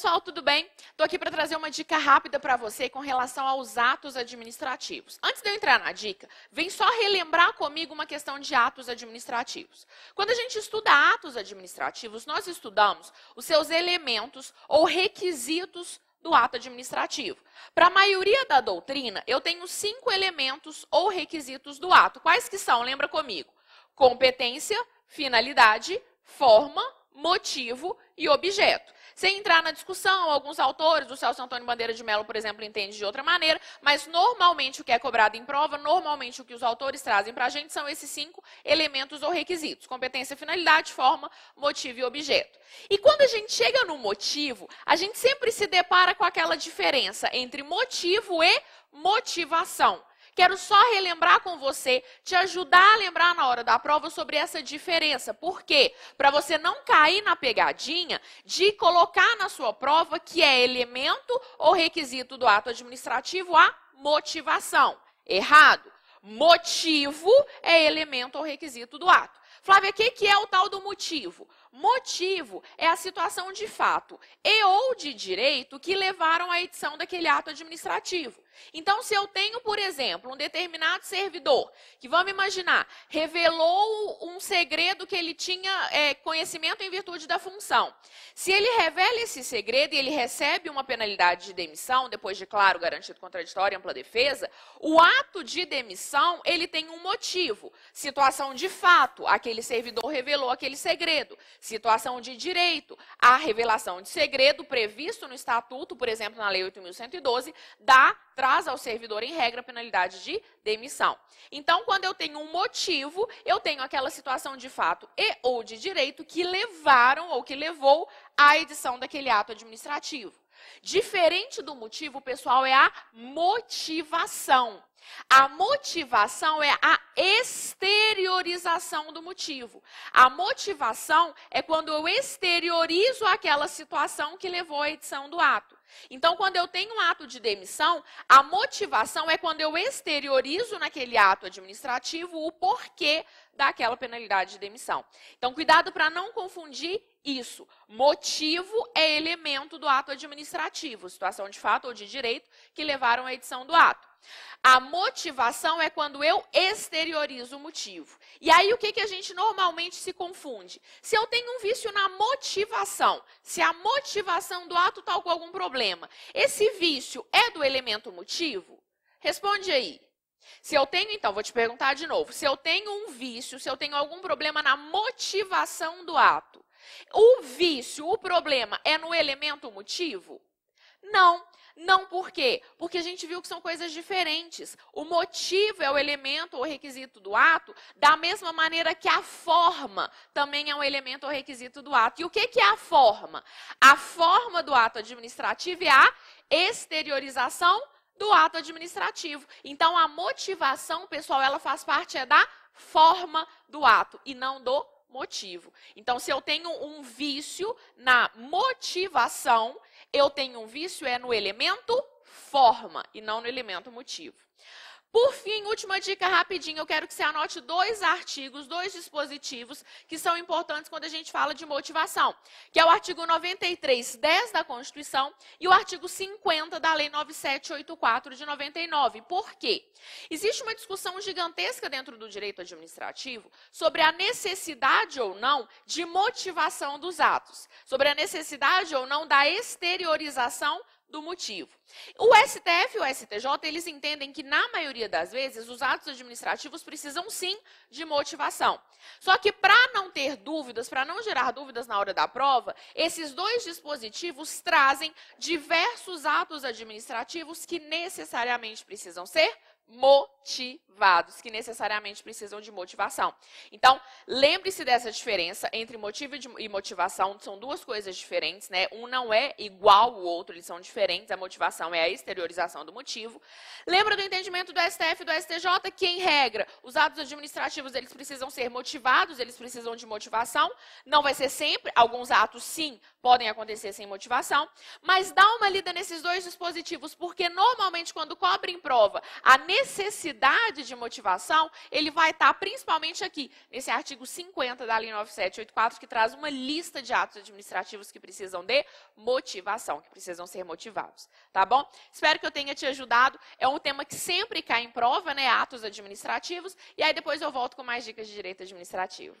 pessoal, tudo bem? Estou aqui para trazer uma dica rápida para você com relação aos atos administrativos. Antes de eu entrar na dica, vem só relembrar comigo uma questão de atos administrativos. Quando a gente estuda atos administrativos, nós estudamos os seus elementos ou requisitos do ato administrativo. Para a maioria da doutrina, eu tenho cinco elementos ou requisitos do ato. Quais que são? Lembra comigo? Competência, finalidade, forma, motivo e objeto. Sem entrar na discussão, alguns autores, o Celso Antônio Bandeira de Mello, por exemplo, entende de outra maneira, mas normalmente o que é cobrado em prova, normalmente o que os autores trazem para a gente são esses cinco elementos ou requisitos: competência, finalidade, forma, motivo e objeto. E quando a gente chega no motivo, a gente sempre se depara com aquela diferença entre motivo e motivação. Quero só relembrar com você, te ajudar a lembrar na hora da prova sobre essa diferença. Por quê? Para você não cair na pegadinha de colocar na sua prova que é elemento ou requisito do ato administrativo a motivação. Errado. Motivo é elemento ou requisito do ato. Flávia, o que, é o tal do motivo? Motivo é a situação de fato e ou de direito que levaram à edição daquele ato administrativo. Então, se eu tenho, por exemplo, um determinado servidor que, vamos imaginar, revelou um segredo que ele tinha é, conhecimento em virtude da função. Se ele revela esse segredo e ele recebe uma penalidade de demissão, depois de, claro, garantido contraditório e ampla defesa, o ato de demissão, ele tem um motivo. Situação de fato, aquele servidor revelou aquele segredo situação de direito. A revelação de segredo previsto no estatuto, por exemplo, na lei 8112, dá traz ao servidor em regra a penalidade de demissão. Então, quando eu tenho um motivo, eu tenho aquela situação de fato e ou de direito que levaram ou que levou à edição daquele ato administrativo. Diferente do motivo, pessoal, é a motivação. A motivação é a exteriorização do motivo. A motivação é quando eu exteriorizo aquela situação que levou à edição do ato. Então, quando eu tenho um ato de demissão, a motivação é quando eu exteriorizo naquele ato administrativo o porquê daquela penalidade de demissão. Então, cuidado para não confundir isso. Motivo é elemento do ato administrativo, situação de fato ou de direito que levaram à edição do ato. A motivação é quando eu exteriorizo o motivo. E aí o que, que a gente normalmente se confunde? Se eu tenho um vício na motivação, se a motivação do ato está com algum problema, problema. Esse vício é do elemento motivo? Responde aí. Se eu tenho, então, vou te perguntar de novo. Se eu tenho um vício, se eu tenho algum problema na motivação do ato, o vício, o problema é no elemento motivo? Não. Não por quê? Porque a gente viu que são coisas diferentes. O motivo é o elemento ou requisito do ato, da mesma maneira que a forma também é um elemento ou requisito do ato. E o que, que é a forma? A forma do ato administrativo é a exteriorização do ato administrativo. Então, a motivação, pessoal, ela faz parte é da forma do ato e não do motivo. Então, se eu tenho um vício na motivação, eu tenho um vício é no elemento forma e não no elemento motivo. Por fim, última dica rapidinho, eu quero que você anote dois artigos, dois dispositivos que são importantes quando a gente fala de motivação, que é o artigo 93, 10 da Constituição e o artigo 50 da Lei 9784 de 99. Por quê? Existe uma discussão gigantesca dentro do direito administrativo sobre a necessidade ou não de motivação dos atos, sobre a necessidade ou não da exteriorização do motivo. O STF e o STJ, eles entendem que, na maioria das vezes, os atos administrativos precisam sim de motivação. Só que, para não ter dúvidas, para não gerar dúvidas na hora da prova, esses dois dispositivos trazem diversos atos administrativos que necessariamente precisam ser motivados, que necessariamente precisam de motivação. Então, lembre-se dessa diferença entre motivo e motivação, são duas coisas diferentes, né? Um não é igual ao outro, eles são diferentes. A motivação é a exteriorização do motivo. Lembra do entendimento do STF e do STJ que em regra, os atos administrativos, eles precisam ser motivados, eles precisam de motivação. Não vai ser sempre, alguns atos sim, podem acontecer sem motivação, mas dá uma lida nesses dois dispositivos, porque normalmente quando cobrem prova, a necessidade necessidade de motivação, ele vai estar tá principalmente aqui, nesse artigo 50 da Lei 9784, que traz uma lista de atos administrativos que precisam de motivação, que precisam ser motivados. Tá bom? Espero que eu tenha te ajudado. É um tema que sempre cai em prova, né? Atos administrativos. E aí depois eu volto com mais dicas de direito administrativo.